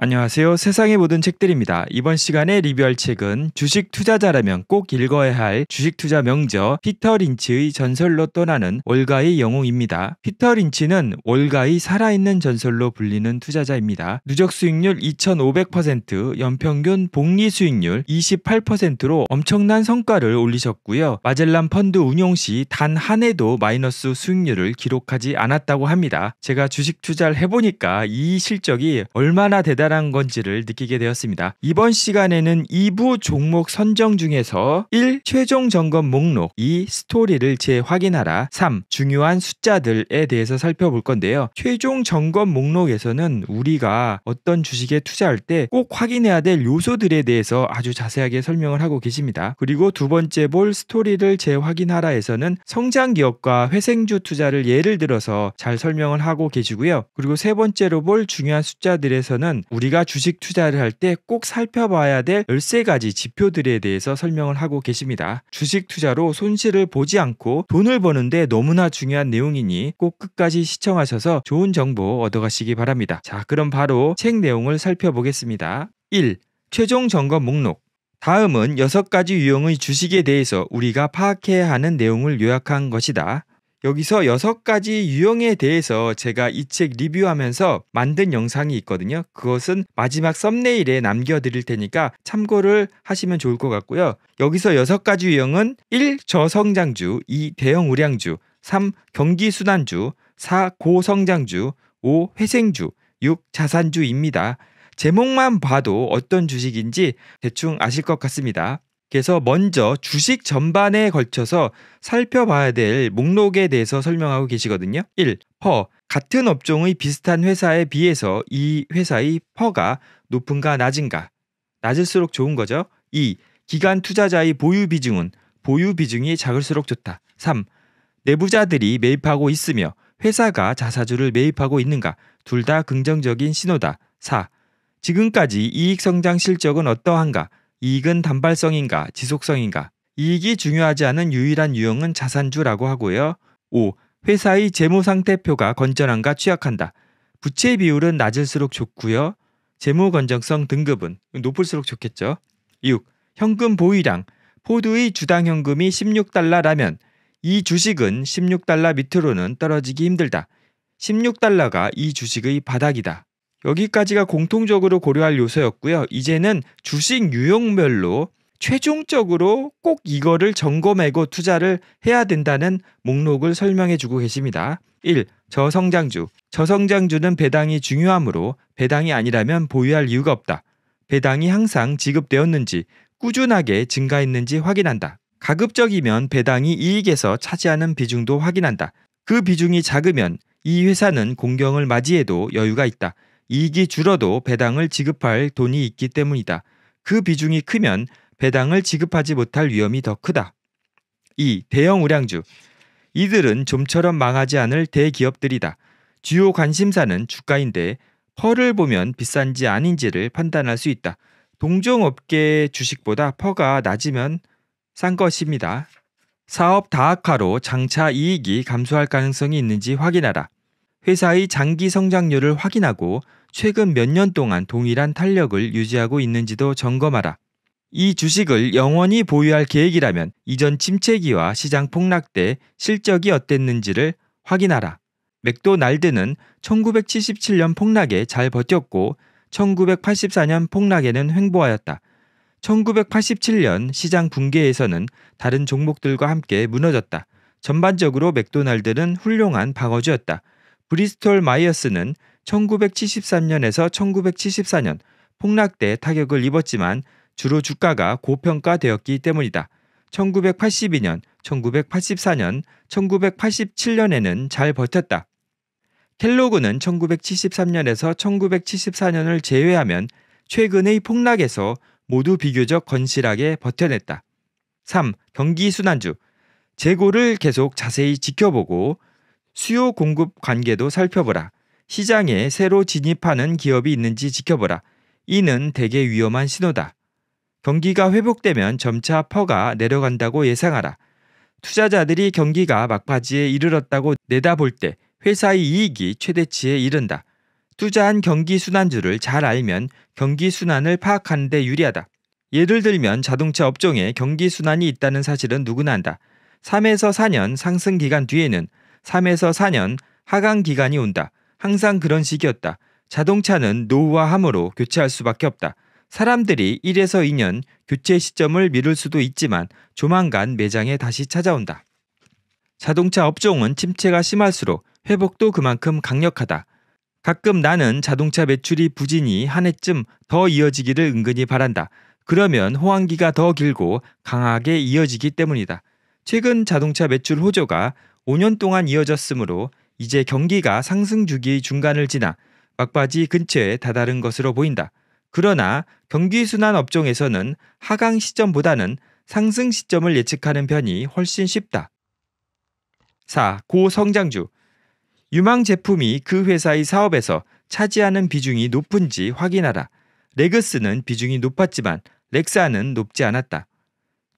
안녕하세요. 세상의 모든 책들입니다. 이번 시간에 리뷰할 책은 주식 투자자라면 꼭 읽어야 할 주식 투자 명저 피터 린치의 전설로 떠나는 월가의 영웅입니다. 피터 린치는 월가의 살아있는 전설로 불리는 투자자입니다. 누적 수익률 2,500%, 연평균 복리 수익률 28%로 엄청난 성과를 올리셨고요. 마젤란 펀드 운용 시 단 한 해도 마이너스 수익률을 기록하지 않았다고 합니다. 제가 주식 투자를 해보니까 이 실적이 얼마나 대단 대단한 건지를 느끼게 되었습니다. 이번 시간에는 2부 종목 선정 중에서 1. 최종 점검 목록 2. 스토리를 재확인하라 3. 중요한 숫자들에 대해서 살펴볼 건데요. 최종 점검 목록에서는 우리가 어떤 주식에 투자할 때 꼭 확인해야 될 요소들에 대해서 아주 자세하게 설명을 하고 계십니다. 그리고 두 번째 볼 스토리를 재확인하라에서는 성장 기업과 회생주 투자를 예를 들어서 잘 설명을 하고 계시고요. 그리고 세 번째로 볼 중요한 숫자들에서는 우리가 주식 투자를 할 때 꼭 살펴봐야 될 13가지 지표들에 대해서 설명을 하고 계십니다. 주식 투자로 손실을 보지 않고 돈을 버는데 너무나 중요한 내용이니 꼭 끝까지 시청하셔서 좋은 정보 얻어가시기 바랍니다. 자, 그럼 바로 책 내용을 살펴보겠습니다. 1. 최종 점검 목록 다음은 6가지 유형의 주식에 대해서 우리가 파악해야 하는 내용을 요약한 것이다. 여기서 여섯 가지 유형에 대해서 제가 이 책 리뷰하면서 만든 영상이 있거든요. 그것은 마지막 썸네일에 남겨드릴 테니까 참고를 하시면 좋을 것 같고요. 여기서 여섯 가지 유형은 1. 저성장주, 2. 대형 우량주, 3. 경기순환주, 4. 고성장주, 5. 회생주, 6. 자산주입니다. 제목만 봐도 어떤 주식인지 대충 아실 것 같습니다. 그래서 먼저 주식 전반에 걸쳐서 살펴봐야 될 목록에 대해서 설명하고 계시거든요. 1. 퍼. 같은 업종의 비슷한 회사에 비해서 이 회사의 퍼가 높은가 낮은가. 낮을수록 좋은 거죠. 2. 기간 투자자의 보유 비중은 보유 비중이 작을수록 좋다. 3. 내부자들이 매입하고 있으며 회사가 자사주를 매입하고 있는가. 둘 다 긍정적인 신호다. 4. 지금까지 이익 성장 실적은 어떠한가? 이익은 단발성인가 지속성인가 이익이 중요하지 않은 유일한 유형은 자산주라고 하고요. 5. 회사의 재무 상태표가 건전한가 취약한다. 부채 비율은 낮을수록 좋고요. 재무 건전성 등급은 높을수록 좋겠죠. 6. 현금 보유량. 포드의 주당 현금이 16달러라면 이 주식은 16달러 밑으로는 떨어지기 힘들다. 16달러가 이 주식의 바닥이다. 여기까지가 공통적으로 고려할 요소였고요. 이제는 주식 유형별로 최종적으로 꼭 이거를 점검하고 투자를 해야 된다는 목록을 설명해 주고 계십니다. 1. 저성장주. 저성장주는 배당이 중요하므로 배당이 아니라면 보유할 이유가 없다. 배당이 항상 지급되었는지 꾸준하게 증가했는지 확인한다. 가급적이면 배당이 이익에서 차지하는 비중도 확인한다. 그 비중이 작으면 이 회사는 공경을 맞이해도 여유가 있다. 이익이 줄어도 배당을 지급할 돈이 있기 때문이다. 그 비중이 크면 배당을 지급하지 못할 위험이 더 크다. 2. 대형 우량주. 이들은 좀처럼 망하지 않을 대기업들이다. 주요 관심사는 주가인데 퍼를 보면 비싼지 아닌지를 판단할 수 있다. 동종업계 의 주식보다 퍼가 낮으면 싼 것입니다. 사업 다각화로 장차 이익이 감소할 가능성이 있는지 확인하라. 회사의 장기 성장률을 확인하고 최근 몇 년 동안 동일한 탄력을 유지하고 있는지도 점검하라. 이 주식을 영원히 보유할 계획이라면 이전 침체기와 시장 폭락 때 실적이 어땠는지를 확인하라. 맥도날드는 1977년 폭락에 잘 버텼고 1984년 폭락에는 횡보하였다. 1987년 시장 붕괴에서는 다른 종목들과 함께 무너졌다. 전반적으로 맥도날드는 훌륭한 방어주였다. 브리스톨 마이어스는 1973년에서 1974년 폭락때 타격을 입었지만 주로 주가가 고평가되었기 때문이다. 1982년, 1984년, 1987년에는 잘 버텼다. 켈로그는 1973년에서 1974년을 제외하면 최근의 폭락에서 모두 비교적 건실하게 버텨냈다. 3. 경기순환주. 재고를 계속 자세히 지켜보고 수요 공급 관계도 살펴보라. 시장에 새로 진입하는 기업이 있는지 지켜보라. 이는 대개 위험한 신호다. 경기가 회복되면 점차 퍼가 내려간다고 예상하라. 투자자들이 경기가 막바지에 이르렀다고 내다볼 때 회사의 이익이 최대치에 이른다. 투자한 경기 순환주를 잘 알면 경기 순환을 파악하는 데 유리하다. 예를 들면 자동차 업종에 경기 순환이 있다는 사실은 누구나 안다. 3에서 4년 상승 기간 뒤에는 3에서 4년 하강 기간이 온다. 항상 그런 식이었다. 자동차는 노후화함으로 교체할 수밖에 없다. 사람들이 1에서 2년 교체 시점을 미룰 수도 있지만 조만간 매장에 다시 찾아온다. 자동차 업종은 침체가 심할수록 회복도 그만큼 강력하다. 가끔 나는 자동차 매출이 부진이 한 해쯤 더 이어지기를 은근히 바란다. 그러면 호황기가 더 길고 강하게 이어지기 때문이다. 최근 자동차 매출 호조가 5년 동안 이어졌으므로 이제 경기가 상승 주기 중간을 지나 막바지 근처에 다다른 것으로 보인다. 그러나 경기순환 업종에서는 하강 시점보다는 상승 시점을 예측하는 편이 훨씬 쉽다. 4. 고성장주. 유망 제품이 그 회사의 사업에서 차지하는 비중이 높은지 확인하라. 레그스는 비중이 높았지만 렉사는 높지 않았다.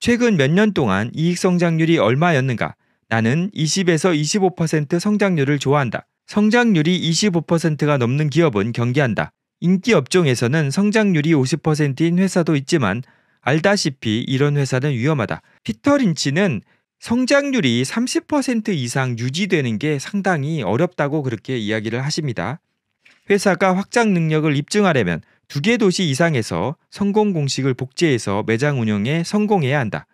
최근 몇 년 동안 이익 성장률이 얼마였는가? 나는 20에서 25% 성장률을 좋아한다. 성장률이 25%가 넘는 기업은 경기한다 인기 업종에서는 성장률이 50%인 회사도 있지만 알다시피 이런 회사는 위험하다. 피터 린치는 성장률이 30% 이상 유지되는 게 상당히 어렵다고 그렇게 이야기를 하십니다. 회사가 확장 능력을 입증하려면 두 개 도시 이상에서 성공 공식을 복제해서 매장 운영에 성공해야 한다.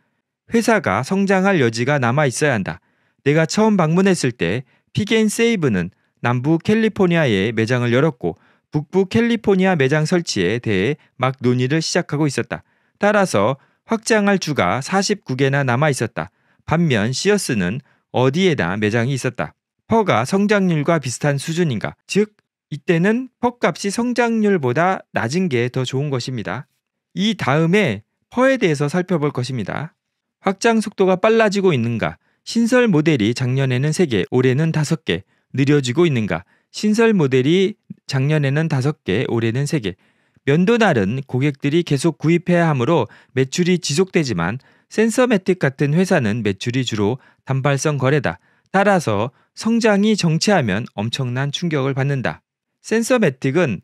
회사가 성장할 여지가 남아 있어야 한다. 내가 처음 방문했을 때 피겐 세이브는 남부 캘리포니아에 매장을 열었고 북부 캘리포니아 매장 설치에 대해 막 논의를 시작하고 있었다. 따라서 확장할 주가 49개나 남아 있었다. 반면 시어스는 어디에다 매장이 있었다. 퍼가 성장률과 비슷한 수준인가? 즉, 이때는 퍼 값이 성장률보다 낮은 게 더 좋은 것입니다. 이 다음에 퍼에 대해서 살펴볼 것입니다. 확장 속도가 빨라지고 있는가? 신설 모델이 작년에는 3개, 올해는 5개, 느려지고 있는가? 신설 모델이 작년에는 5개, 올해는 3개. 면도날은 고객들이 계속 구입해야 하므로 매출이 지속되지만 센서매틱 같은 회사는 매출이 주로 단발성 거래다. 따라서 성장이 정체하면 엄청난 충격을 받는다. 센서매틱은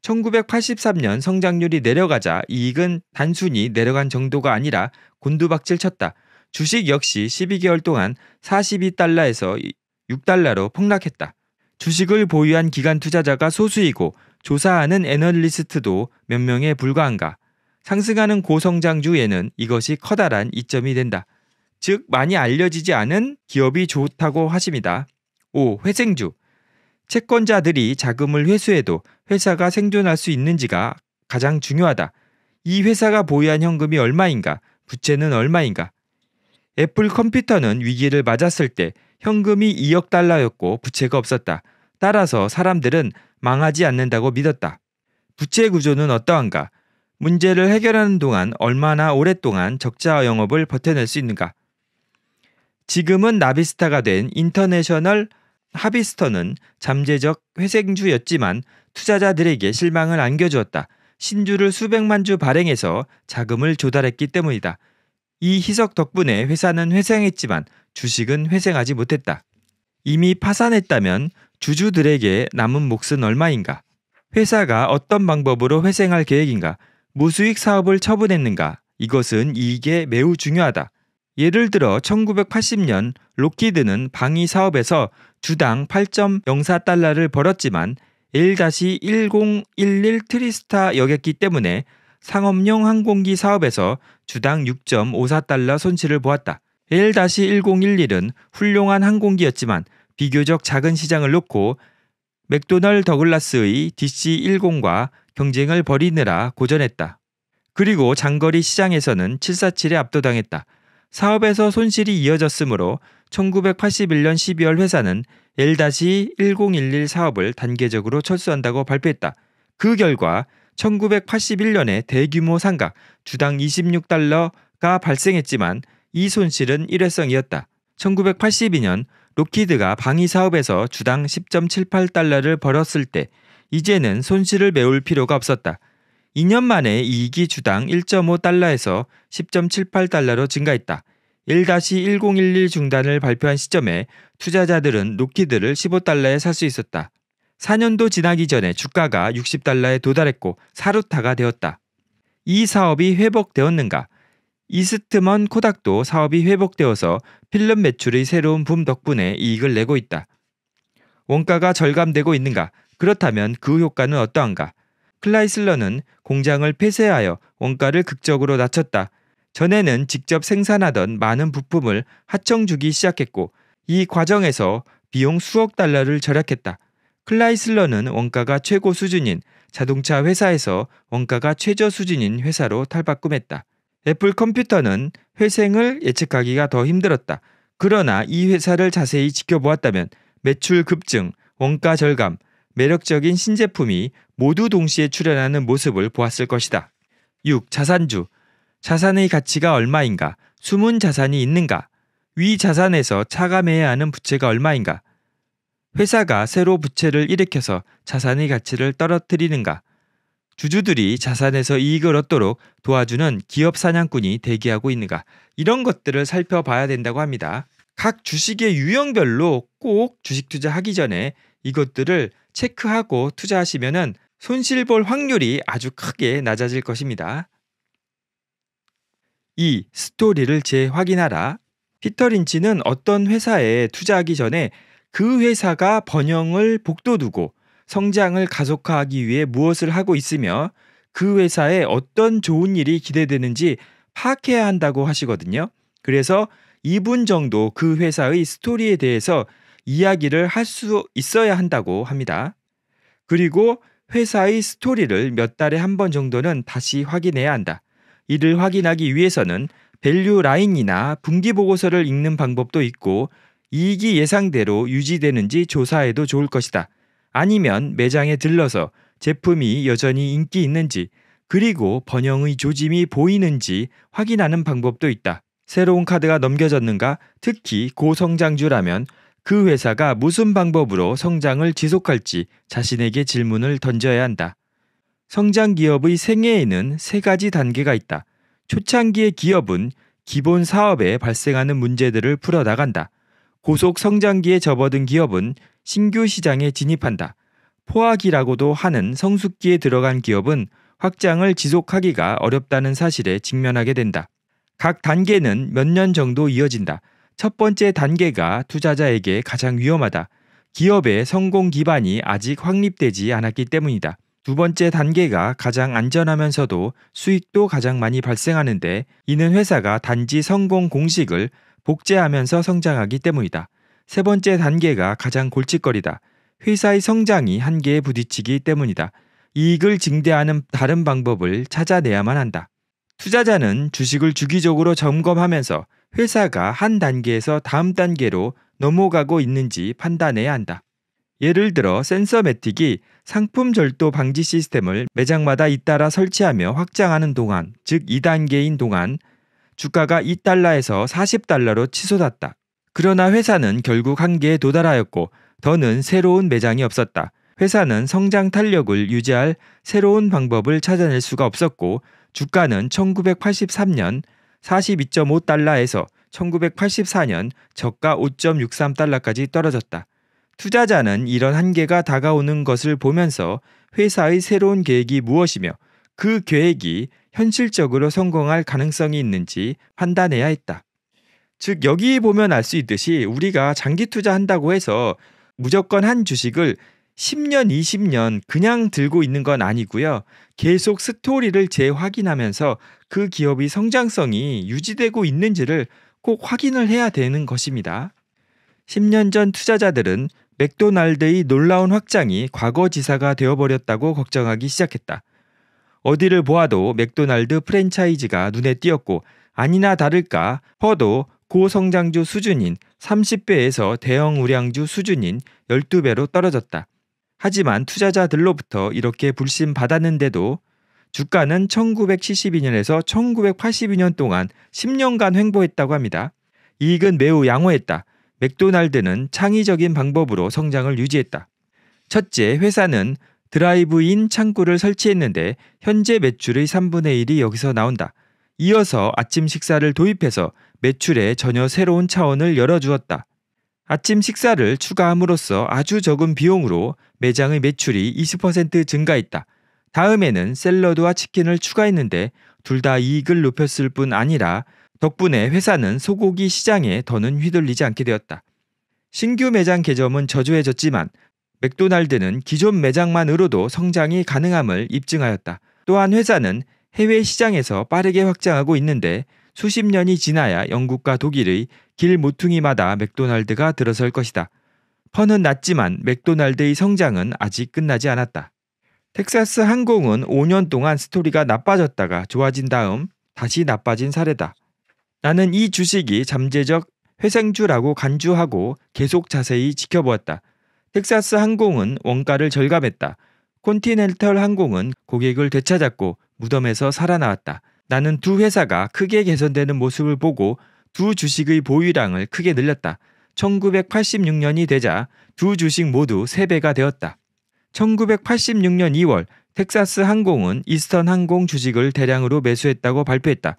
1983년 성장률이 내려가자 이익은 단순히 내려간 정도가 아니라 곤두박질 쳤다. 주식 역시 12개월 동안 42달러에서 6달러로 폭락했다. 주식을 보유한 기간 투자자가 소수이고 조사하는 애널리스트도 몇 명에 불과한가. 상승하는 고성장주에는 이것이 커다란 이점이 된다. 즉 많이 알려지지 않은 기업이 좋다고 하십니다. 5. 회생주. 채권자들이 자금을 회수해도 회사가 생존할 수 있는지가 가장 중요하다. 이 회사가 보유한 현금이 얼마인가, 부채는 얼마인가, 애플 컴퓨터는 위기를 맞았을 때 현금이 2억 달러였고 부채가 없었다. 따라서 사람들은 망하지 않는다고 믿었다. 부채 구조는 어떠한가? 문제를 해결하는 동안 얼마나 오랫동안 적자 영업을 버텨낼 수 있는가? 지금은 나비스타가 된 인터내셔널 하비스터는 잠재적 회생주였지만 투자자들에게 실망을 안겨주었다. 신주를 수백만 주 발행해서 자금을 조달했기 때문이다. 이 희석 덕분에 회사는 회생했지만 주식은 회생하지 못했다. 이미 파산했다면 주주들에게 남은 몫은 얼마인가? 회사가 어떤 방법으로 회생할 계획인가? 무수익 사업을 처분했는가? 이것은 이익에 매우 중요하다. 예를 들어 1980년 록키드는 방위 사업에서 주당 8.04달러를 벌었지만 1 1 0 1 1 트리스타 여겼기 때문에 상업용 항공기 사업에서 주당 6.54달러 손실을 보았다. L-1011은 훌륭한 항공기였지만 비교적 작은 시장을 놓고 맥도널 더글라스의 DC-10과 경쟁을 벌이느라 고전했다. 그리고 장거리 시장에서는 747에 압도당했다. 사업에서 손실이 이어졌으므로 1981년 12월 회사는 L-1011 사업을 단계적으로 철수한다고 발표했다. 그 결과 1981년에 대규모 상각 주당 26달러가 발생했지만 이 손실은 일회성이었다. 1982년 로키드가 방위 사업에서 주당 10.78달러를 벌었을 때 이제는 손실을 메울 필요가 없었다. 2년 만에 이익이 주당 1.5달러에서 10.78달러로 증가했다. 1-1011 중단을 발표한 시점에 투자자들은 로키드를 15달러에 살 수 있었다. 4년도 지나기 전에 주가가 60달러에 도달했고 사루타가 되었다. 이 사업이 회복되었는가? 이스트먼 코닥도 사업이 회복되어서 필름 매출의 새로운 붐 덕분에 이익을 내고 있다. 원가가 절감되고 있는가? 그렇다면 그 효과는 어떠한가? 클라이슬러는 공장을 폐쇄하여 원가를 극적으로 낮췄다. 전에는 직접 생산하던 많은 부품을 하청 주기 시작했고 이 과정에서 비용 수억 달러를 절약했다. 클라이슬러는 원가가 최고 수준인 자동차 회사에서 원가가 최저 수준인 회사로 탈바꿈했다. 애플 컴퓨터는 회생을 예측하기가 더 힘들었다. 그러나 이 회사를 자세히 지켜보았다면 매출 급증, 원가 절감, 매력적인 신제품이 모두 동시에 출현하는 모습을 보았을 것이다. 6. 자산주. 자산의 가치가 얼마인가? 숨은 자산이 있는가? 위 자산에서 차감해야 하는 부채가 얼마인가? 회사가 새로 부채를 일으켜서 자산의 가치를 떨어뜨리는가? 주주들이 자산에서 이익을 얻도록 도와주는 기업 사냥꾼이 대기하고 있는가? 이런 것들을 살펴봐야 된다고 합니다. 각 주식의 유형별로 꼭 주식 투자하기 전에 이것들을 체크하고 투자하시면 손실 볼 확률이 아주 크게 낮아질 것입니다. 2. 스토리를 재확인하라. 피터 린치는 어떤 회사에 투자하기 전에 그 회사가 번영을 복도 두고 성장을 가속화하기 위해 무엇을 하고 있으며 그 회사에 어떤 좋은 일이 기대되는지 파악해야 한다고 하시거든요. 그래서 2분 정도 그 회사의 스토리에 대해서 이야기를 할 수 있어야 한다고 합니다. 그리고 회사의 스토리를 몇 달에 한 번 정도는 다시 확인해야 한다. 이를 확인하기 위해서는 밸류 라인이나 분기 보고서를 읽는 방법도 있고 이익이 예상대로 유지되는지 조사해도 좋을 것이다. 아니면 매장에 들러서 제품이 여전히 인기 있는지 그리고 번영의 조짐이 보이는지 확인하는 방법도 있다. 새로운 카드가 넘겨졌는가 특히 고성장주라면 그 회사가 무슨 방법으로 성장을 지속할지 자신에게 질문을 던져야 한다. 성장 기업의 생애에는 세 가지 단계가 있다. 초창기의 기업은 기본 사업에 발생하는 문제들을 풀어나간다. 고속 성장기에 접어든 기업은 신규 시장에 진입한다. 포악이라고도 하는 성숙기에 들어간 기업은 확장을 지속하기가 어렵다는 사실에 직면하게 된다. 각 단계는 몇 년 정도 이어진다. 첫 번째 단계가 투자자에게 가장 위험하다. 기업의 성공 기반이 아직 확립되지 않았기 때문이다. 두 번째 단계가 가장 안전하면서도 수익도 가장 많이 발생하는데 이는 회사가 단지 성공 공식을 복제하면서 성장하기 때문이다. 세 번째 단계가 가장 골칫거리다. 회사의 성장이 한계에 부딪히기 때문이다. 이익을 증대하는 다른 방법을 찾아내야만 한다. 투자자는 주식을 주기적으로 점검하면서 회사가 한 단계에서 다음 단계로 넘어가고 있는지 판단해야 한다. 예를 들어 센서매틱이 상품 절도 방지 시스템을 매장마다 잇따라 설치하며 확장하는 동안, 즉 2단계인 동안 주가가 2달러에서 40달러로 치솟았다. 그러나 회사는 결국 한계에 도달하였고 더는 새로운 매장이 없었다. 회사는 성장 탄력을 유지할 새로운 방법을 찾아낼 수가 없었고 주가는 1983년 42.5달러에서 1984년 저가 5.63달러까지 떨어졌다. 투자자는 이런 한계가 다가오는 것을 보면서 회사의 새로운 계획이 무엇이며 그 계획이 현실적으로 성공할 가능성이 있는지 판단해야 했다. 즉 여기 보면 알 수 있듯이 우리가 장기 투자한다고 해서 무조건 한 주식을 10년, 20년 그냥 들고 있는 건 아니고요. 계속 스토리를 재확인하면서 그 기업이 성장성이 유지되고 있는지를 꼭 확인을 해야 되는 것입니다. 10년 전 투자자들은 맥도날드의 놀라운 확장이 과거 지사가 되어버렸다고 걱정하기 시작했다. 어디를 보아도 맥도날드 프랜차이즈가 눈에 띄었고 아니나 다를까 허도 고성장주 수준인 30배에서 대형 우량주 수준인 12배로 떨어졌다. 하지만 투자자들로부터 이렇게 불신받았는데도 주가는 1972년에서 1982년 동안 10년간 횡보했다고 합니다. 이익은 매우 양호했다. 맥도날드는 창의적인 방법으로 성장을 유지했다. 첫째, 회사는 드라이브인 창구를 설치했는데 현재 매출의 3분의 1이 여기서 나온다. 이어서 아침 식사를 도입해서 매출에 전혀 새로운 차원을 열어주었다. 아침 식사를 추가함으로써 아주 적은 비용으로 매장의 매출이 20% 증가했다. 다음에는 샐러드와 치킨을 추가했는데 둘 다 이익을 높였을 뿐 아니라 덕분에 회사는 소고기 시장에 더는 휘둘리지 않게 되었다. 신규 매장 개점은 저조해졌지만 맥도날드는 기존 매장만으로도 성장이 가능함을 입증하였다. 또한 회사는 해외 시장에서 빠르게 확장하고 있는데 수십 년이 지나야 영국과 독일의 길 모퉁이마다 맥도날드가 들어설 것이다. 퍼는 낮지만 맥도날드의 성장은 아직 끝나지 않았다. 텍사스 항공은 5년 동안 스토리가 나빠졌다가 좋아진 다음 다시 나빠진 사례다. 나는 이 주식이 잠재적 회생주라고 간주하고 계속 자세히 지켜보았다. 텍사스 항공은 원가를 절감했다. 콘티넨털 항공은 고객을 되찾았고 무덤에서 살아나왔다. 나는 두 회사가 크게 개선되는 모습을 보고 두 주식의 보유량을 크게 늘렸다. 1986년이 되자 두 주식 모두 3배가 되었다. 1986년 2월 텍사스 항공은 이스턴 항공 주식을 대량으로 매수했다고 발표했다.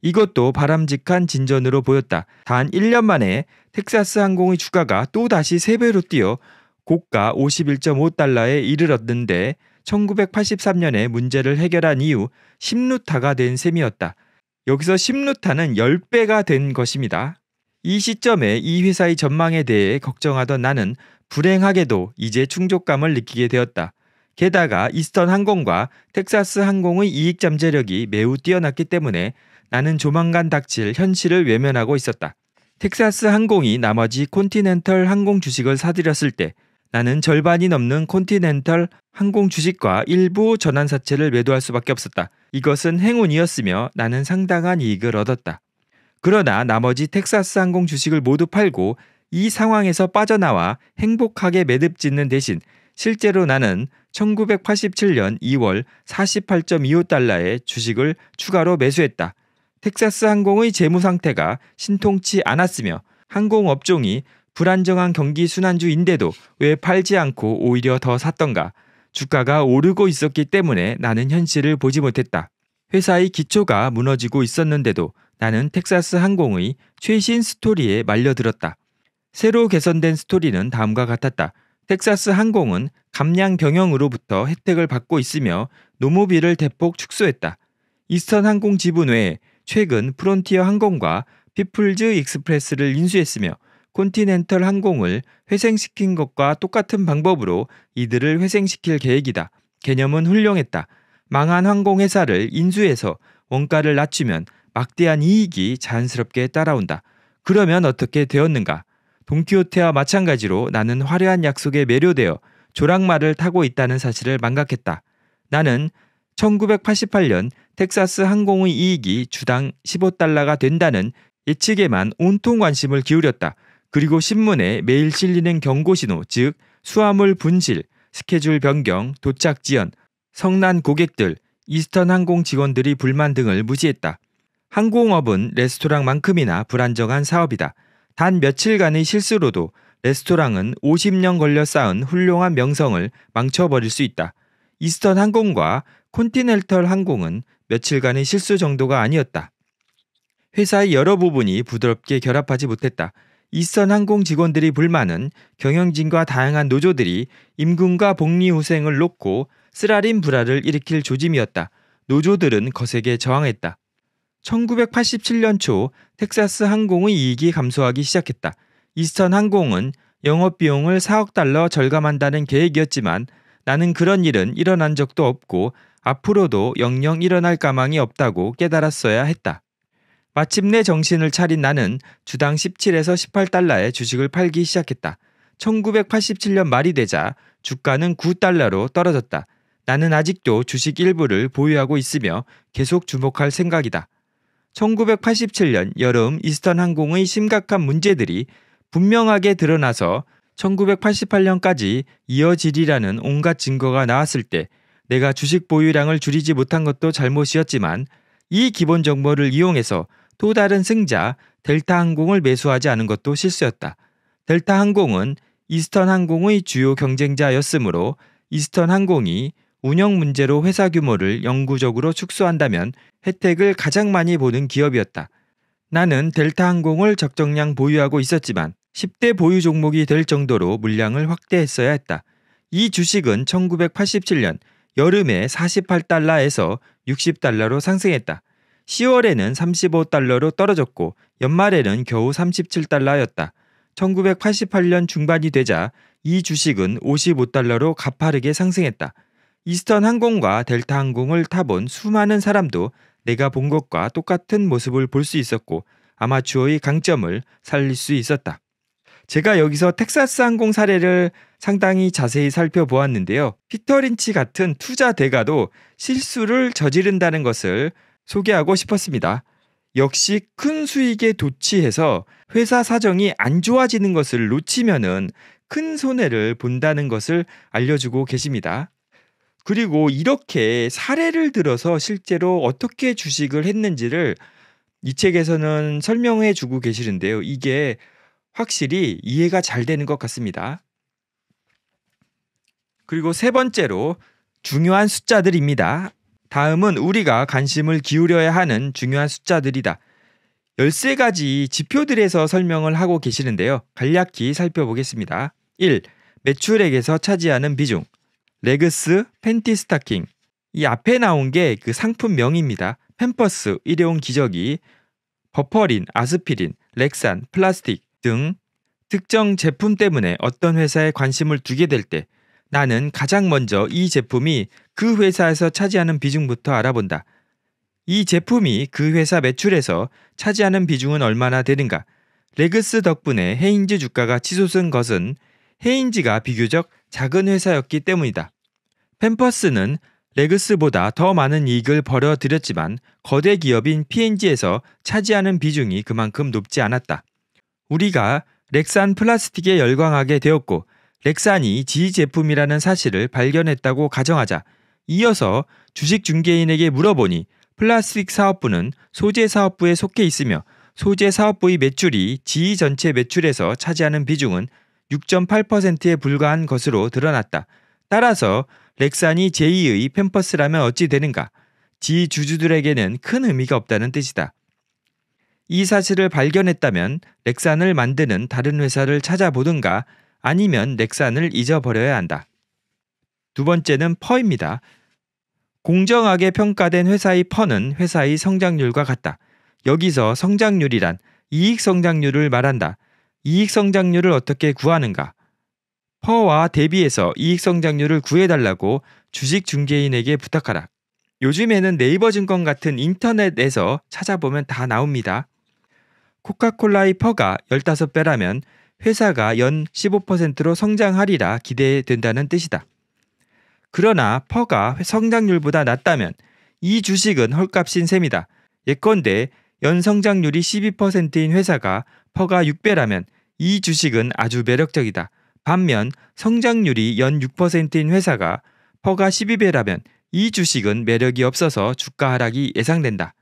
이것도 바람직한 진전으로 보였다. 단 1년 만에 텍사스 항공의 주가가 또다시 3배로 뛰어 고가 51.5달러에 이르렀는데 1983년에 문제를 해결한 이후 10루타가 된 셈이었다. 여기서 10루타는 10배가 된 것입니다. 이 시점에 이 회사의 전망에 대해 걱정하던 나는 불행하게도 이제 충족감을 느끼게 되었다. 게다가 이스턴 항공과 텍사스 항공의 이익 잠재력이 매우 뛰어났기 때문에 나는 조만간 닥칠 현실을 외면하고 있었다. 텍사스 항공이 나머지 콘티넨털 항공 주식을 사들였을 때 나는 절반이 넘는 콘티넨탈 항공 주식과 일부 전환사채를 매도할 수밖에 없었다. 이것은 행운이었으며 나는 상당한 이익을 얻었다. 그러나 나머지 텍사스 항공 주식을 모두 팔고 이 상황에서 빠져나와 행복하게 매듭 짓는 대신 실제로 나는 1987년 2월 48.25달러의 주식을 추가로 매수했다. 텍사스 항공의 재무 상태가 신통치 않았으며 항공 업종이 불안정한 경기 순환주인데도 왜 팔지 않고 오히려 더 샀던가? 주가가 오르고 있었기 때문에 나는 현실을 보지 못했다. 회사의 기초가 무너지고 있었는데도 나는 텍사스 항공의 최신 스토리에 말려들었다. 새로 개선된 스토리는 다음과 같았다. 텍사스 항공은 감량 경영으로부터 혜택을 받고 있으며 노무비를 대폭 축소했다. 이스턴 항공 지분 외에 최근 프론티어 항공과 피플즈 익스프레스를 인수했으며 콘티넨털 항공을 회생시킨 것과 똑같은 방법으로 이들을 회생시킬 계획이다. 개념은 훌륭했다. 망한 항공회사를 인수해서 원가를 낮추면 막대한 이익이 자연스럽게 따라온다. 그러면 어떻게 되었는가? 동키호테와 마찬가지로 나는 화려한 약속에 매료되어 조랑말을 타고 있다는 사실을 망각했다. 나는 1988년 텍사스 항공의 이익이 주당 15달러가 된다는 예측에만 온통 관심을 기울였다. 그리고 신문에 매일 실리는 경고신호, 즉 수화물 분실, 스케줄 변경, 도착 지연, 성난 고객들, 이스턴 항공 직원들이 불만 등을 무시했다. 항공업은 레스토랑만큼이나 불안정한 사업이다. 단 며칠간의 실수로도 레스토랑은 50년 걸려 쌓은 훌륭한 명성을 망쳐버릴 수 있다. 이스턴 항공과 콘티넬털 항공은 며칠간의 실수 정도가 아니었다. 회사의 여러 부분이 부드럽게 결합하지 못했다. 이선항공 직원들이 불만은 경영진과 다양한 노조들이 임금과 복리 후생을 놓고 쓰라린 불화를 일으킬 조짐이었다. 노조들은 거세게 저항했다. 1987년 초 텍사스 항공의 이익이 감소하기 시작했다. 이스턴 항공은 영업 비용을 4억 달러 절감한다는 계획이었지만 나는 그런 일은 일어난 적도 없고 앞으로도 영영 일어날 가망이 없다고 깨달았어야 했다. 마침내 정신을 차린 나는 주당 17에서 1 8달러의 주식을 팔기 시작했다. 1987년 말이 되자 주가는 9달러로 떨어졌다. 나는 아직도 주식 일부를 보유하고 있으며 계속 주목할 생각이다. 1987년 여름 이스턴 항공의 심각한 문제들이 분명하게 드러나서 1988년까지 이어지리라는 온갖 증거가 나왔을 때 내가 주식 보유량을 줄이지 못한 것도 잘못이었지만 이 기본 정보를 이용해서 또 다른 승자 델타 항공을 매수하지 않은 것도 실수였다. 델타 항공은 이스턴 항공의 주요 경쟁자였으므로 이스턴 항공이 운영 문제로 회사 규모를 영구적으로 축소한다면 혜택을 가장 많이 보는 기업이었다. 나는 델타 항공을 적정량 보유하고 있었지만 10대 보유 종목이 될 정도로 물량을 확대했어야 했다. 이 주식은 1987년 여름에 48달러에서 60달러로 상승했다. 10월에는 35달러로 떨어졌고 연말에는 겨우 37달러였다. 1988년 중반이 되자 이 주식은 55달러로 가파르게 상승했다. 이스턴 항공과 델타 항공을 타본 수많은 사람도 내가 본 것과 똑같은 모습을 볼 수 있었고 아마추어의 강점을 살릴 수 있었다. 제가 여기서 텍사스 항공 사례를 상당히 자세히 살펴보았는데요. 피터 린치 같은 투자 대가도 실수를 저지른다는 것을 소개하고 싶었습니다. 역시 큰 수익에 도취해서 회사 사정이 안 좋아지는 것을 놓치면은 큰 손해를 본다는 것을 알려주고 계십니다. 그리고 이렇게 사례를 들어서 실제로 어떻게 주식을 했는지를 이 책에서는 설명해 주고 계시는데요. 이게 확실히 이해가 잘 되는 것 같습니다. 그리고 세 번째로 중요한 숫자들입니다. 다음은 우리가 관심을 기울여야 하는 중요한 숫자들이다. 13가지 지표들에서 설명을 하고 계시는데요. 간략히 살펴보겠습니다. 1. 매출액에서 차지하는 비중. 레그스, 팬티 스타킹. 이 앞에 나온 게 그 상품명입니다. 펜퍼스 일회용 기저귀, 버퍼린, 아스피린, 렉산, 플라스틱 등 특정 제품 때문에 어떤 회사에 관심을 두게 될때 나는 가장 먼저 이 제품이 그 회사에서 차지하는 비중부터 알아본다. 이 제품이 그 회사 매출에서 차지하는 비중은 얼마나 되는가? 레그스 덕분에 헤인즈 주가가 치솟은 것은 헤인즈가 비교적 작은 회사였기 때문이다. 펜퍼스는 레그스보다 더 많은 이익을 벌어들였지만 거대 기업인 P&G에서 n 차지하는 비중이 그만큼 높지 않았다. 우리가 렉산 플라스틱에 열광하게 되었고 렉산이 지지 제품이라는 사실을 발견했다고 가정하자 이어서 주식 중개인에게 물어보니 플라스틱 사업부는 소재 사업부에 속해 있으며 소재 사업부의 매출이 지이 전체 매출에서 차지하는 비중은 6.8%에 불과한 것으로 드러났다. 따라서 렉산이 제2의 펜퍼스라면 어찌 되는가? 지 주주들에게는 큰 의미가 없다는 뜻이다. 이 사실을 발견했다면 렉산을 만드는 다른 회사를 찾아보든가 아니면 넥산을 잊어버려야 한다. 두 번째는 퍼입니다. 공정하게 평가된 회사의 퍼는 회사의 성장률과 같다. 여기서 성장률이란 이익 성장률을 말한다. 이익 성장률을 어떻게 구하는가? 퍼와 대비해서 이익 성장률을 구해달라고 주식 중개인에게 부탁하라. 요즘에는 네이버 증권 같은 인터넷에서 찾아보면 다 나옵니다. 코카콜라의 퍼가 15배라면 회사가 연 15%로 성장하리라 기대된다는 뜻이다. 그러나 퍼가 성장률보다 낮다면 이 주식은 헐값인 셈이다. 예컨대 연 성장률이 12%인 회사가 퍼가 6배라면 이 주식은 아주 매력적이다. 반면 성장률이 연 6%인 회사가 퍼가 12배라면 이 주식은 매력이 없어서 주가 하락이 예상된다.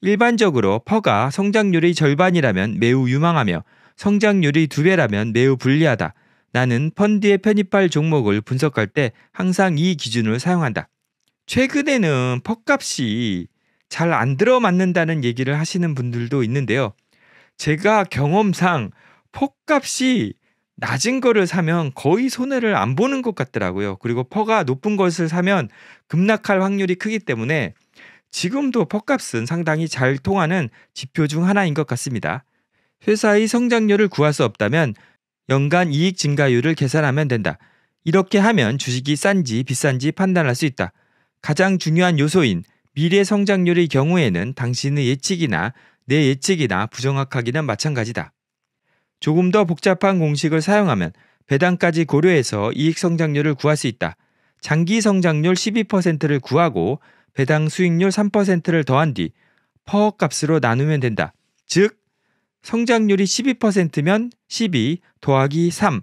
일반적으로 퍼가 성장률의 절반이라면 매우 유망하며 성장률이 두 배라면 매우 불리하다. 나는 펀드의 편입할 종목을 분석할 때 항상 이 기준을 사용한다. 최근에는 퍼값이잘 안 들어맞는다는 얘기를 하시는 분들도 있는데요. 제가 경험상 퍼값이 낮은 거를 사면 거의 손해를 안 보는 것 같더라고요. 그리고 퍼가 높은 것을 사면 급락할 확률이 크기 때문에 지금도 퍼값은 상당히 잘 통하는 지표 중 하나인 것 같습니다. 회사의 성장률을 구할 수 없다면 연간 이익 증가율을 계산하면 된다. 이렇게 하면 주식이 싼지 비싼지 판단할 수 있다. 가장 중요한 요소인 미래 성장률의 경우에는 당신의 예측이나 내 예측이나 부정확하기는 마찬가지다. 조금 더 복잡한 공식을 사용하면 배당까지 고려해서 이익 성장률을 구할 수 있다. 장기 성장률 12%를 구하고 배당 수익률 3%를 더한 뒤 퍼 값으로 나누면 된다. 즉 성장률이 12%면 12 더하기 3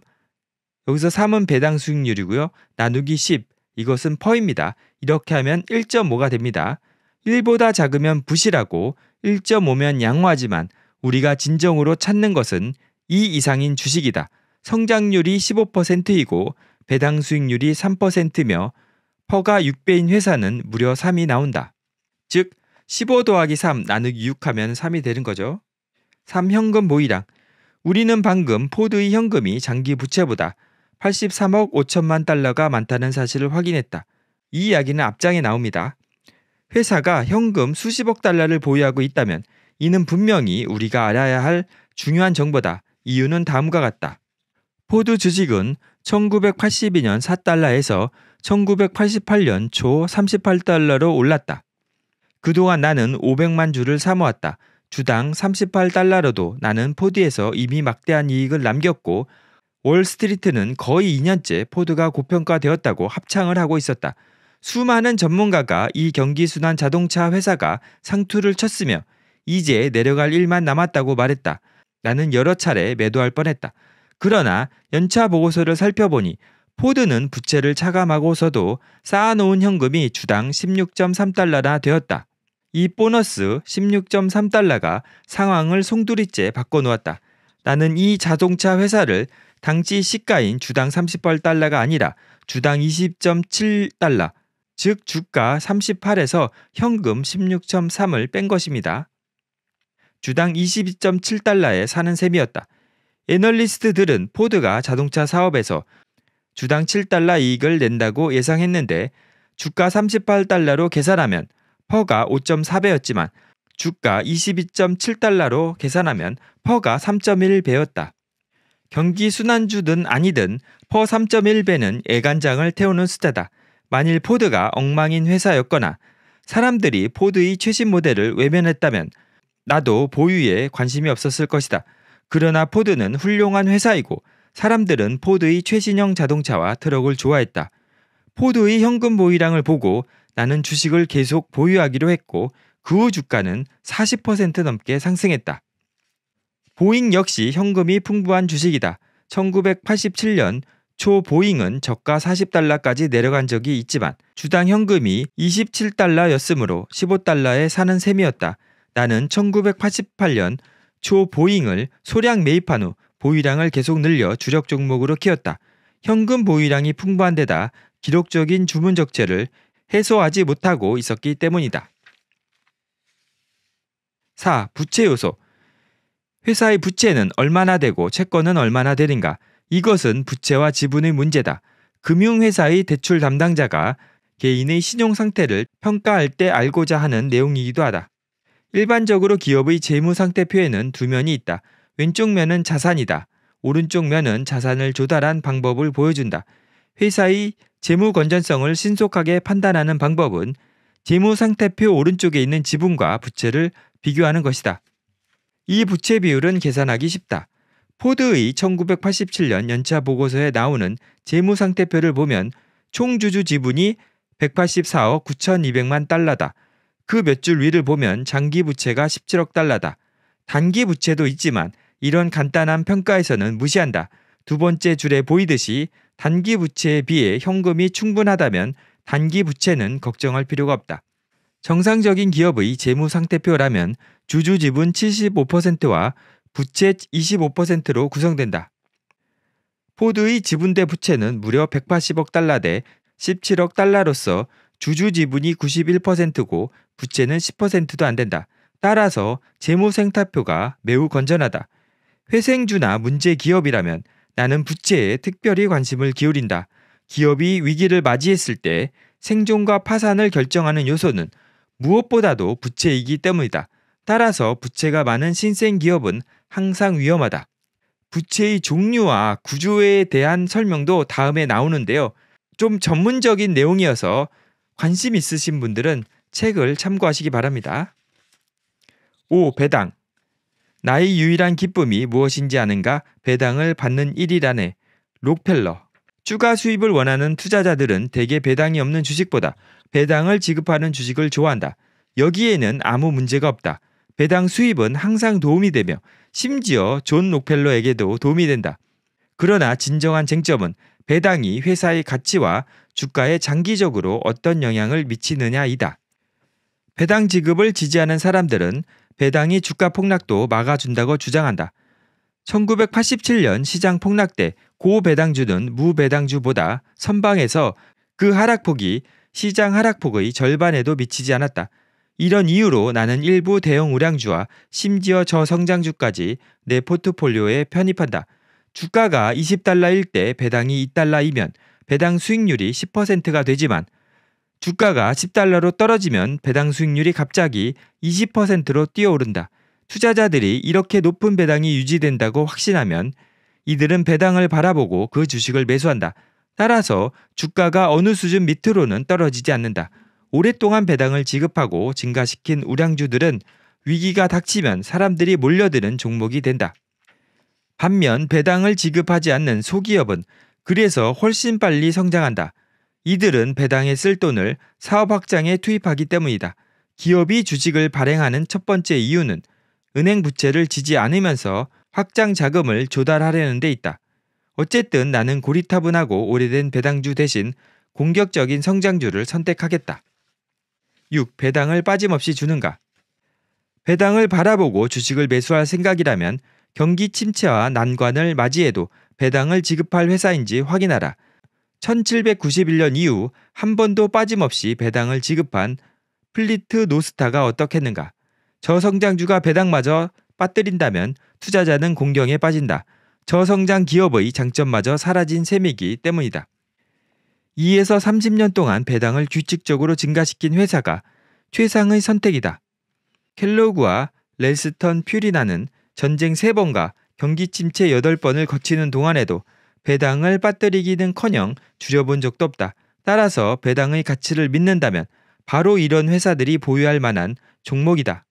여기서 3은 배당 수익률이고요. 나누기 10 이것은 퍼입니다. 이렇게 하면 1.5가 됩니다. 1보다 작으면 부실하고 1.5면 양호하지만 우리가 진정으로 찾는 것은 2 이상인 주식이다. 성장률이 15%이고 배당 수익률이 3%며 퍼가 6배인 회사는 무려 3이 나온다. 즉, 15 더하기 3 나누기 6 하면 3이 되는 거죠. 3현금 보의량 우리는 방금 포드의 현금이 장기 부채보다 83억 5천만 달러가 많다는 사실을 확인했다. 이 이야기는 앞장에 나옵니다. 회사가 현금 수십억 달러를 보유하고 있다면 이는 분명히 우리가 알아야 할 중요한 정보다. 이유는 다음과 같다. 포드 주식은 1982년 4달러에서 1988년 초 38달러로 올랐다. 그동안 나는 500만 주를 사모았다. 주당 38달러로도 나는 포드에서 이미 막대한 이익을 남겼고 월스트리트는 거의 2년째 포드가 고평가되었다고 합창을 하고 있었다. 수많은 전문가가 이 경기순환 자동차 회사가 상투를 쳤으며 이제 내려갈 일만 남았다고 말했다. 나는 여러 차례 매도할 뻔했다. 그러나 연차 보고서를 살펴보니 포드는 부채를 차감하고서도 쌓아놓은 현금이 주당 16.3달러나 되었다. 이 보너스 16.3달러가 상황을 송두리째 바꿔놓았다. 나는 이 자동차 회사를 당시 시가인 주당 38달러가 아니라 주당 20.7달러, 즉 주가 38에서 현금 16.3을 뺀 것입니다. 주당 22.7달러에 사는 셈이었다. 애널리스트들은 포드가 자동차 사업에서 주당 7달러 이익을 낸다고 예상했는데 주가 38달러로 계산하면 퍼가 5.4배였지만 주가 22.7달러로 계산하면 퍼가 3.1배였다. 경기 순환주든 아니든 퍼 3.1배는 애간장을 태우는 수다다. 만일 포드가 엉망인 회사였거나 사람들이 포드의 최신 모델을 외면했다면 나도 보유에 관심이 없었을 것이다. 그러나 포드는 훌륭한 회사이고 사람들은 포드의 최신형 자동차와 트럭을 좋아했다. 포드의 현금 보유량을 보고 나는 주식을 계속 보유하기로 했고 그 후 주가는 40% 넘게 상승했다. 보잉 역시 현금이 풍부한 주식이다. 1987년 초 보잉은 저가 40달러까지 내려간 적이 있지만 주당 현금이 27달러였으므로 15달러에 사는 셈이었다. 나는 1988년 초 보잉을 소량 매입한 후 보유량을 계속 늘려 주력 종목으로 키웠다. 현금 보유량이 풍부한 데다 기록적인 주문 적체를 해소하지 못하고 있었기 때문이다. 4. 부채 요소. 회사의 부채는 얼마나 되고 채권은 얼마나 되는가? 이것은 부채와 지분의 문제다. 금융회사의 대출 담당자가 개인의 신용 상태를 평가할 때 알고자 하는 내용이기도 하다. 일반적으로 기업의 재무 상태표에는 두 면이 있다. 왼쪽 면은 자산이다. 오른쪽 면은 자산을 조달한 방법을 보여준다. 회사의 재무 건전성을 신속하게 판단하는 방법은 재무 상태표 오른쪽에 있는 지분과 부채를 비교하는 것이다. 이 부채 비율은 계산하기 쉽다. 포드의 1987년 연차 보고서에 나오는 재무 상태표를 보면 총 주주 지분이 184억 9,200만 달러다. 그 몇 줄 위를 보면 장기 부채가 17억 달러다. 단기 부채도 있지만 이런 간단한 평가에서는 무시한다. 두 번째 줄에 보이듯이 단기 부채에 비해 현금이 충분하다면 단기 부채는 걱정할 필요가 없다. 정상적인 기업의 재무 상태표라면 주주 지분 75%와 부채 25%로 구성된다. 포드의 지분대 부채는 무려 180억 달러 대 17억 달러로서 주주 지분이 91%고 부채는 10%도 안 된다. 따라서 재무 생태표가 매우 건전하다. 회생주나 문제 기업이라면 나는 부채에 특별히 관심을 기울인다. 기업이 위기를 맞이했을 때 생존과 파산을 결정하는 요소는 무엇보다도 부채이기 때문이다. 따라서 부채가 많은 신생 기업은 항상 위험하다. 부채의 종류와 구조에 대한 설명도 다음에 나오는데요. 좀 전문적인 내용이어서 관심 있으신 분들은 책을 참고하시기 바랍니다. 5. 배당 나의 유일한 기쁨이 무엇인지 아는가 배당을 받는 일이라네. 록펠러. 추가 수입을 원하는 투자자들은 대개 배당이 없는 주식보다 배당을 지급하는 주식을 좋아한다. 여기에는 아무 문제가 없다. 배당 수입은 항상 도움이 되며 심지어 존 록펠러에게도 도움이 된다. 그러나 진정한 쟁점은 배당이 회사의 가치와 주가에 장기적으로 어떤 영향을 미치느냐이다. 배당 지급을 지지하는 사람들은 배당이 주가 폭락도 막아준다고 주장한다. 1987년 시장 폭락 때 고배당주는 무배당주보다 선방에서 그 하락폭이 시장 하락폭의 절반에도 미치지 않았다. 이런 이유로 나는 일부 대형 우량주와 심지어 저성장주까지 내 포트폴리오에 편입한다. 주가가 20달러일 때 배당이 2달러이면 배당 수익률이 10%가 되지만 주가가 10달러로 떨어지면 배당 수익률이 갑자기 20%로 뛰어오른다. 투자자들이 이렇게 높은 배당이 유지된다고 확신하면 이들은 배당을 바라보고 그 주식을 매수한다. 따라서 주가가 어느 수준 밑으로는 떨어지지 않는다. 오랫동안 배당을 지급하고 증가시킨 우량주들은 위기가 닥치면 사람들이 몰려드는 종목이 된다. 반면 배당을 지급하지 않는 소기업은 그래서 훨씬 빨리 성장한다. 이들은 배당에 쓸 돈을 사업 확장에 투입하기 때문이다. 기업이 주식을 발행하는 첫 번째 이유는 은행 부채를 지지 않으면서 확장 자금을 조달하려는 데 있다. 어쨌든 나는 고리타분하고 오래된 배당주 대신 공격적인 성장주를 선택하겠다. 6. 배당을 빠짐없이 주는가? 배당을 바라보고 주식을 매수할 생각이라면 경기 침체와 난관을 맞이해도 배당을 지급할 회사인지 확인하라. 1791년 이후 한 번도 빠짐없이 배당을 지급한 플리트 노스타가 어떻겠는가? 저성장주가 배당마저 빠뜨린다면 투자자는 공경에 빠진다. 저성장 기업의 장점마저 사라진 셈이기 때문이다. 2에서 30년 동안 배당을 규칙적으로 증가시킨 회사가 최상의 선택이다. 켈로그와 렐스턴 퓨리나는 전쟁 3번과 경기 침체 8번을 거치는 동안에도 배당을 빠뜨리기는커녕 줄여본 적도 없다. 따라서 배당의 가치를 믿는다면 바로 이런 회사들이 보유할 만한 종목이다.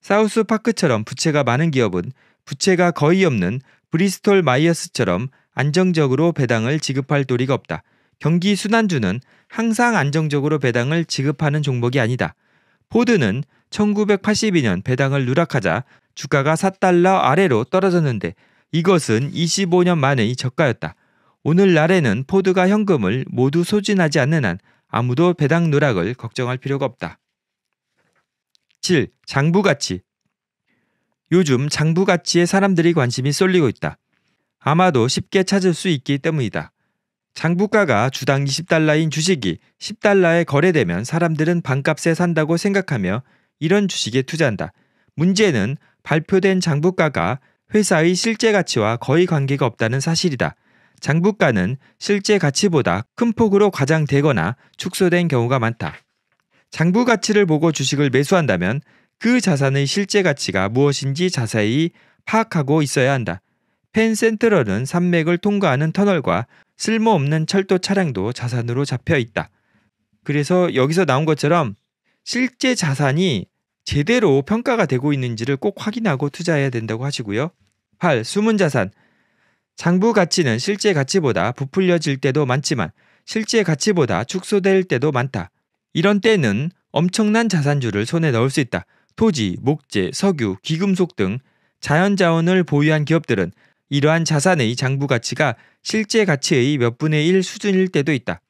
사우스 파크처럼 부채가 많은 기업은 부채가 거의 없는 브리스톨 마이어스처럼 안정적으로 배당을 지급할 도리가 없다. 경기 순환주는 항상 안정적으로 배당을 지급하는 종목이 아니다. 포드는 1982년 배당을 누락하자 주가가 4달러 아래로 떨어졌는데 이것은 25년 만의 저가였다. 오늘날에는 포드가 현금을 모두 소진하지 않는 한 아무도 배당 누락을 걱정할 필요가 없다. 7. 장부 가치. 요즘 장부 가치에 사람들이 관심이 쏠리고 있다. 아마도 쉽게 찾을 수 있기 때문이다. 장부가가 주당 20달러인 주식이 10달러에 거래되면 사람들은 반값에 산다고 생각하며 이런 주식에 투자한다. 문제는 발표된 장부가가 회사의 실제 가치와 거의 관계가 없다는 사실이다. 장부가는 실제 가치보다 큰 폭으로 과장되거나 축소된 경우가 많다. 장부 가치를 보고 주식을 매수한다면 그 자산의 실제 가치가 무엇인지 자세히 파악하고 있어야 한다. 펜 센트럴은 산맥을 통과하는 터널과 쓸모없는 철도 차량도 자산으로 잡혀 있다. 그래서 여기서 나온 것처럼 실제 자산이 제대로 평가가 되고 있는지를 꼭 확인하고 투자해야 된다고 하시고요. 8. 숨은 자산. 장부 가치는 실제 가치보다 부풀려질 때도 많지만 실제 가치보다 축소될 때도 많다. 이런 때는 엄청난 자산주를 손에 넣을 수 있다. 토지, 목재, 석유, 귀금속등 자연 자원을 보유한 기업들은 이러한 자산의 장부 가치가 실제 가치의 몇 분의 1 수준일 때도 있다.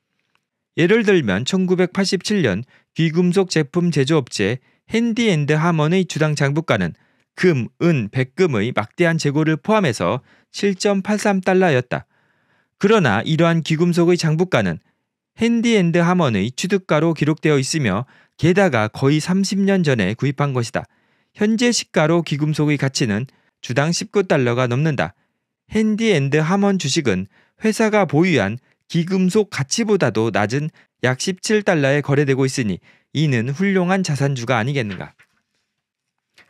예를 들면 1987년 귀금속 제품 제조업체 핸디 앤드 하먼의 주당 장부가는 금, 은, 백금의 막대한 재고를 포함해서 7.83달러였다. 그러나 이러한 귀금속의 장부가는 핸디 앤드 하먼의 취득가로 기록되어 있으며 게다가 거의 30년 전에 구입한 것이다. 현재 시가로 귀금속의 가치는 주당 19달러가 넘는다. 핸디 앤드 하먼 주식은 회사가 보유한 기금속 가치보다도 낮은 약 17달러에 거래되고 있으니 이는 훌륭한 자산주가 아니겠는가.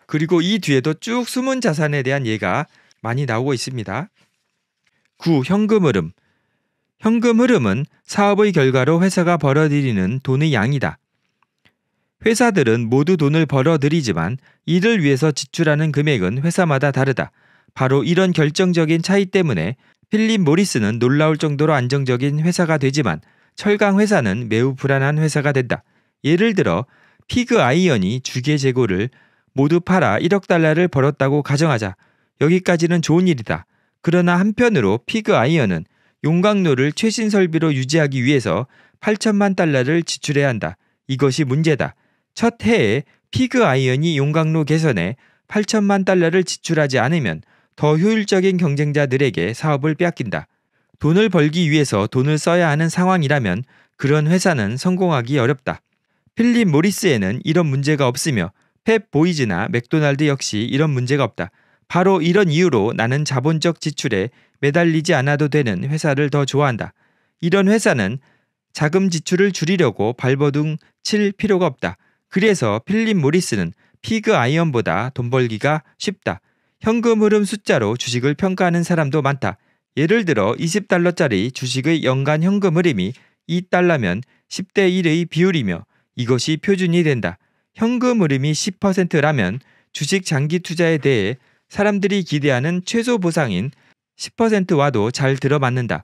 그리고 이 뒤에도 쭉 숨은 자산에 대한 예가 많이 나오고 있습니다. 9. 현금 흐름. 현금 흐름은 사업의 결과로 회사가 벌어들이는 돈의 양이다. 회사들은 모두 돈을 벌어들이지만 이를 위해서 지출하는 금액은 회사마다 다르다. 바로 이런 결정적인 차이 때문에 필립 모리스는 놀라울 정도로 안정적인 회사가 되지만 철강 회사는 매우 불안한 회사가 된다. 예를 들어 피그 아이언이 주계 재고를 모두 팔아 1억 달러를 벌었다고 가정하자 여기까지는 좋은 일이다. 그러나 한편으로 피그 아이언은 용광로를 최신 설비로 유지하기 위해서 8천만 달러를 지출해야 한다. 이것이 문제다. 첫 해에 피그 아이언이 용광로 개선에 8천만 달러를 지출하지 않으면 더 효율적인 경쟁자들에게 사업을 빼앗긴다. 돈을 벌기 위해서 돈을 써야 하는 상황이라면 그런 회사는 성공하기 어렵다. 필립 모리스에는 이런 문제가 없으며 펩 보이즈나 맥도날드 역시 이런 문제가 없다. 바로 이런 이유로 나는 자본적 지출에 매달리지 않아도 되는 회사를 더 좋아한다. 이런 회사는 자금 지출을 줄이려고 발버둥 칠 필요가 없다. 그래서 필립 모리스는 피그 아이언보다 돈 벌기가 쉽다. 현금 흐름 숫자로 주식을 평가하는 사람도 많다. 예를 들어 20달러짜리 주식의 연간 현금 흐름이 2달러면 10대 1의 비율이며 이것이 표준이 된다. 현금 흐름이 10%라면 주식 장기 투자에 대해 사람들이 기대하는 최소 보상인 10%와도 잘 들어맞는다.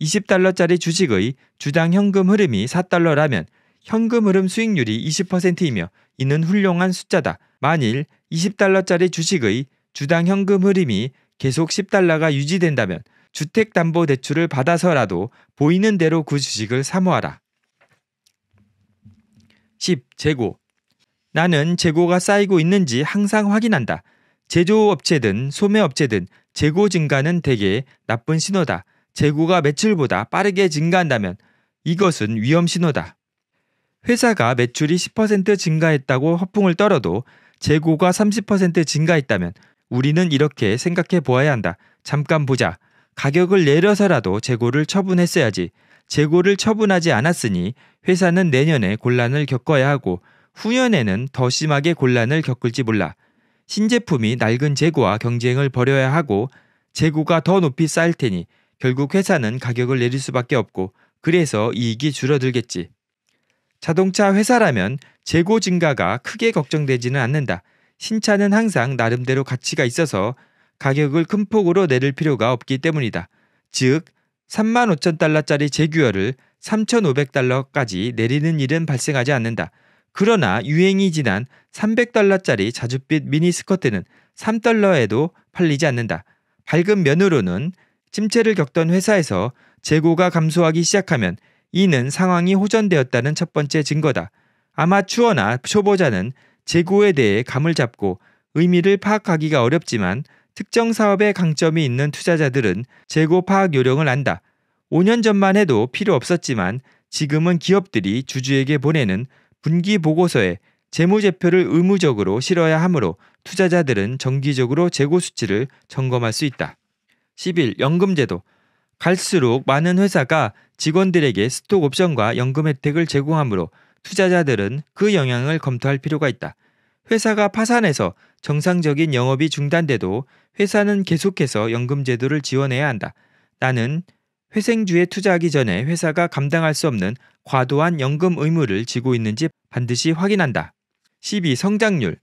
20달러짜리 주식의 주당 현금 흐름이 4달러라면 현금 흐름 수익률이 20%이며 이는 훌륭한 숫자다. 만일 20달러짜리 주식의 주당 현금 흐름이 계속 10달러가 유지된다면 주택담보대출을 받아서라도 보이는 대로 그 주식을 사모하라. 10. 재고. 나는 재고가 쌓이고 있는지 항상 확인한다. 제조업체든 소매업체든 재고 증가는 대개 나쁜 신호다. 재고가 매출보다 빠르게 증가한다면 이것은 위험 신호다. 회사가 매출이 10% 증가했다고 허풍을 떨어도 재고가 30% 증가했다면 우리는 이렇게 생각해 보아야 한다. 잠깐 보자. 가격을 내려서라도 재고를 처분했어야지. 재고를 처분하지 않았으니 회사는 내년에 곤란을 겪어야 하고 후년에는 더 심하게 곤란을 겪을지 몰라 신제품이 낡은 재고와 경쟁을 벌여야 하고 재고가 더 높이 쌓일 테니 결국 회사는 가격을 내릴 수밖에 없고 그래서 이익이 줄어들겠지. 자동차 회사라면 재고 증가가 크게 걱정되지는 않는다. 신차는 항상 나름대로 가치가 있어서 가격을 큰 폭으로 내릴 필요가 없기 때문이다. 즉, 3만 5천 달러짜리 재규어를 3,500달러까지 내리는 일은 발생하지 않는다. 그러나 유행이 지난 300달러짜리 자줏빛 미니스커트는 3달러에도 팔리지 않는다. 밝은 면으로는 침체를 겪던 회사에서 재고가 감소하기 시작하면 이는 상황이 호전되었다는 첫 번째 증거다. 아마추어나 초보자는 재고에 대해 감을 잡고 의미를 파악하기가 어렵지만 특정 사업에 강점이 있는 투자자들은 재고 파악 요령을 안다. 5년 전만 해도 필요 없었지만 지금은 기업들이 주주에게 보내는 분기 보고서에 재무제표를 의무적으로 실어야 하므로 투자자들은 정기적으로 재고 수치를 점검할 수 있다. 10일 연금제도 갈수록 많은 회사가 직원들에게 스톡 옵션과 연금 혜택을 제공하므로 투자자들은 그 영향을 검토할 필요가 있다. 회사가 파산해서 정상적인 영업이 중단돼도 회사는 계속해서 연금제도를 지원해야 한다. 나는 회생주에 투자하기 전에 회사가 감당할 수 없는 과도한 연금 의무를 지고 있는지 반드시 확인한다. 12. 성장률.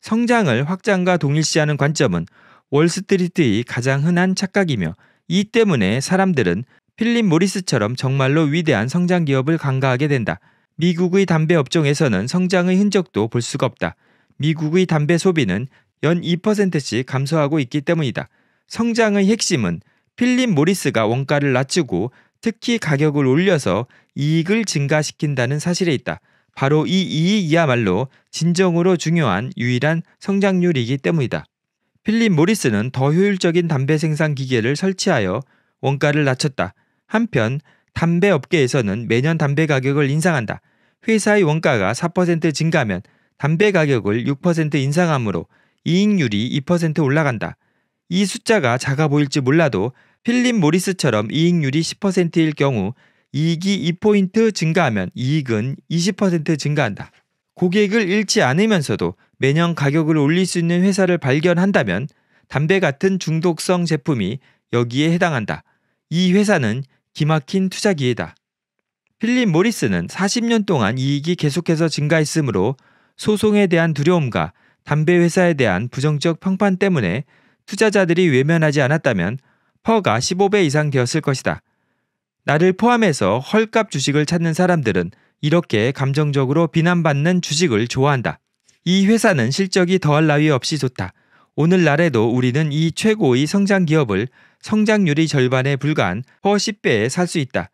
성장을 확장과 동일시하는 관점은 월스트리트의 가장 흔한 착각이며 이 때문에 사람들은 필립 모리스처럼 정말로 위대한 성장 기업을 간과하게 된다. 미국의 담배 업종에서는 성장의 흔적도 볼 수가 없다. 미국의 담배 소비는 연 2%씩 감소하고 있기 때문이다. 성장의 핵심은 필립 모리스가 원가를 낮추고 특히 가격을 올려서 이익을 증가시킨다는 사실에 있다. 바로 이 이익이야말로 진정으로 중요한 유일한 성장률이기 때문이다. 필립 모리스는 더 효율적인 담배 생산 기계를 설치하여 원가를 낮췄다. 한편 담배 업계에서는 매년 담배 가격을 인상한다. 회사의 원가가 4% 증가하면 담배 가격을 6% 인상함으로 이익률이 2% 올라간다. 이 숫자가 작아 보일지 몰라도 필립 모리스처럼 이익률이 10%일 경우 이익이 2포인트 증가하면 이익은 20% 증가한다. 고객을 잃지 않으면서도 매년 가격을 올릴 수 있는 회사를 발견한다면 담배 같은 중독성 제품이 여기에 해당한다. 이 회사는 기막힌 투자 기회다. 필립 모리스는 40년 동안 이익이 계속해서 증가했으므로 소송에 대한 두려움과 담배 회사에 대한 부정적 평판 때문에 투자자들이 외면하지 않았다면 퍼가 15배 이상 되었을 것이다. 나를 포함해서 헐값 주식을 찾는 사람들은 이렇게 감정적으로 비난받는 주식을 좋아한다. 이 회사는 실적이 더할 나위 없이 좋다. 오늘날에도 우리는 이 최고의 성장 기업을 성장률이 절반에 불과한 퍼 10배에 살 수 있다.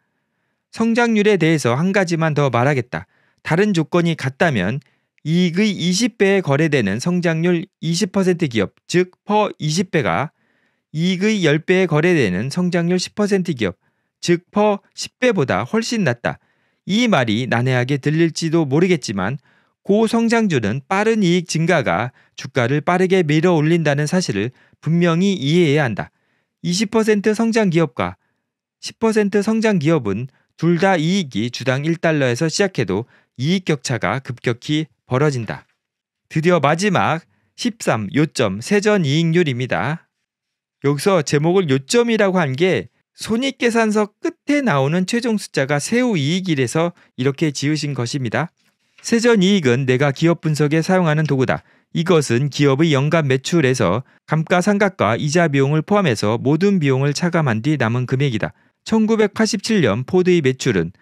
성장률에 대해서 한 가지만 더 말하겠다. 다른 조건이 같다면 이익의 20배에 거래되는 성장률 20% 기업, 즉 퍼 20배가 이익의 10배에 거래되는 성장률 10% 기업, 즉 퍼 10배보다 훨씬 낮다. 이 말이 난해하게 들릴지도 모르겠지만 고성장주는 빠른 이익 증가가 주가를 빠르게 밀어 올린다는 사실을 분명히 이해해야 한다. 20% 성장 기업과 10% 성장 기업은 둘 다 이익이 주당 1달러에서 시작해도 이익 격차가 급격히 벌어진다. 드디어 마지막 13 요점 세전 이익률입니다. 여기서 제목을 요점이라고 한 게 손익계산서 끝에 나오는 최종 숫자가 세후 이익이라서 이렇게 지으신 것입니다. 세전 이익은 내가 기업 분석에 사용하는 도구다. 이것은 기업의 연간 매출에서 감가상각과 이자 비용을 포함해서 모든 비용을 차감한 뒤 남은 금액이다. 1987년 포드의 매출은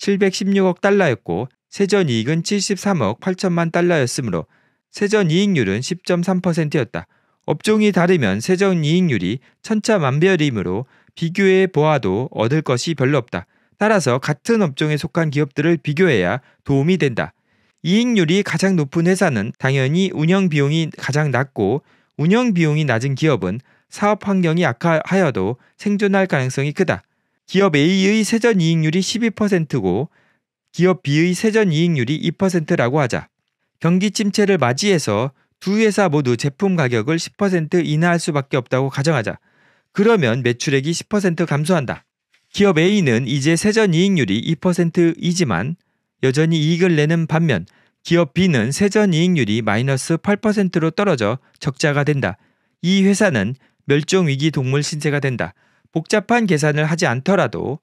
716억 달러였고 세전 이익은 73억 8천만 달러였으므로 세전 이익률은 10.3%였다. 업종이 다르면 세전 이익률이 천차만별이므로 비교해 보아도 얻을 것이 별로 없다. 따라서 같은 업종에 속한 기업들을 비교해야 도움이 된다. 이익률이 가장 높은 회사는 당연히 운영 비용이 가장 낮고 운영 비용이 낮은 기업은 사업 환경이 악화하여도 생존할 가능성이 크다. 기업 A의 세전 이익률이 12%고 기업 B의 세전 이익률이 2%라고 하자. 경기 침체를 맞이해서 두 회사 모두 제품 가격을 10% 인하할 수밖에 없다고 가정하자. 그러면 매출액이 10% 감소한다. 기업 A는 이제 세전 이익률이 2%이지만 여전히 이익을 내는 반면 기업 B는 세전 이익률이 마이너스 8%로 떨어져 적자가 된다. 이 회사는 멸종위기 동물 신세가 된다. 복잡한 계산을 하지 않더라도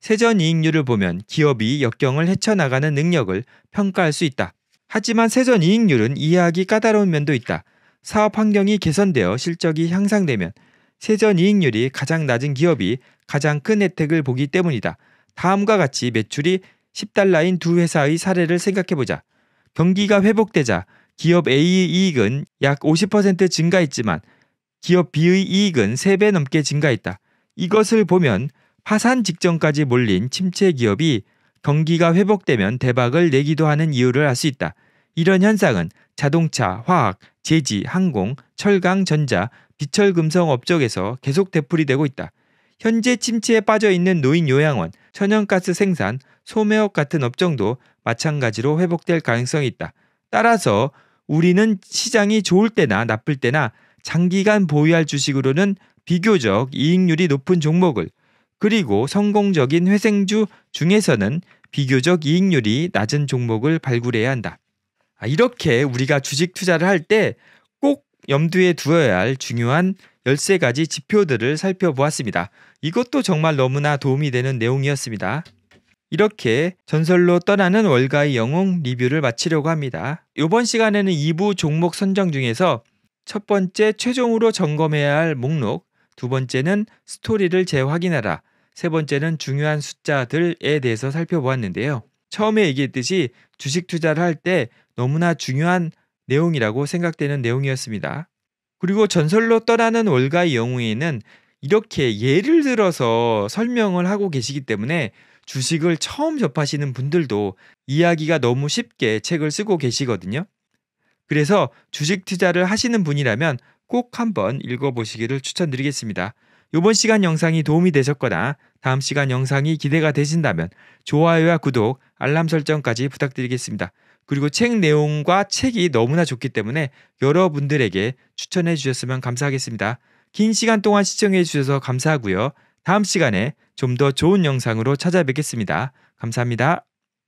세전 이익률을 보면 기업이 역경을 헤쳐나가는 능력을 평가할 수 있다. 하지만 세전 이익률은 이해하기 까다로운 면도 있다. 사업 환경이 개선되어 실적이 향상되면 세전 이익률이 가장 낮은 기업이 가장 큰 혜택을 보기 때문이다. 다음과 같이 매출이 10달러인 두 회사의 사례를 생각해보자. 경기가 회복되자 기업 A의 이익은 약 50% 증가했지만 기업 B의 이익은 3배 넘게 증가했다. 이것을 보면 파산 직전까지 몰린 침체 기업이 경기가 회복되면 대박을 내기도 하는 이유를 알 수 있다. 이런 현상은 자동차, 화학, 제지, 항공, 철강, 전자, 비철 금성 업적에서 계속 되풀이되고 있다. 현재 침체에 빠져 있는 노인 요양원, 천연가스 생산, 소매업 같은 업종도 마찬가지로 회복될 가능성이 있다. 따라서 우리는 시장이 좋을 때나 나쁠 때나 장기간 보유할 주식으로는 비교적 이익률이 높은 종목을 그리고 성공적인 회생주 중에서는 비교적 이익률이 낮은 종목을 발굴해야 한다. 아, 이렇게 우리가 주식 투자를 할 때 꼭 염두에 두어야 할 중요한 13가지 지표들을 살펴보았습니다. 이것도 정말 너무나 도움이 되는 내용이었습니다. 이렇게 전설로 떠나는 월가의 영웅 리뷰를 마치려고 합니다. 이번 시간에는 2부 종목 선정 중에서 첫 번째 최종으로 점검해야 할 목록 두 번째는 스토리를 재확인하라. 세 번째는 중요한 숫자들에 대해서 살펴보았는데요. 처음에 얘기했듯이 주식 투자를 할 때 너무나 중요한 내용이라고 생각되는 내용이었습니다. 그리고 전설로 떠나는 월가의 경우에는 이렇게 예를 들어서 설명을 하고 계시기 때문에 주식을 처음 접하시는 분들도 이야기가 너무 쉽게 책을 쓰고 계시거든요. 그래서 주식 투자를 하시는 분이라면 꼭 한번 읽어보시기를 추천드리겠습니다. 이번 시간 영상이 도움이 되셨거나 다음 시간 영상이 기대가 되신다면 좋아요와 구독, 알람 설정까지 부탁드리겠습니다. 그리고 책 내용과 책이 너무나 좋기 때문에 여러분들에게 추천해 주셨으면 감사하겠습니다. 긴 시간 동안 시청해 주셔서 감사하고요. 다음 시간에 좀 더 좋은 영상으로 찾아뵙겠습니다. 감사합니다.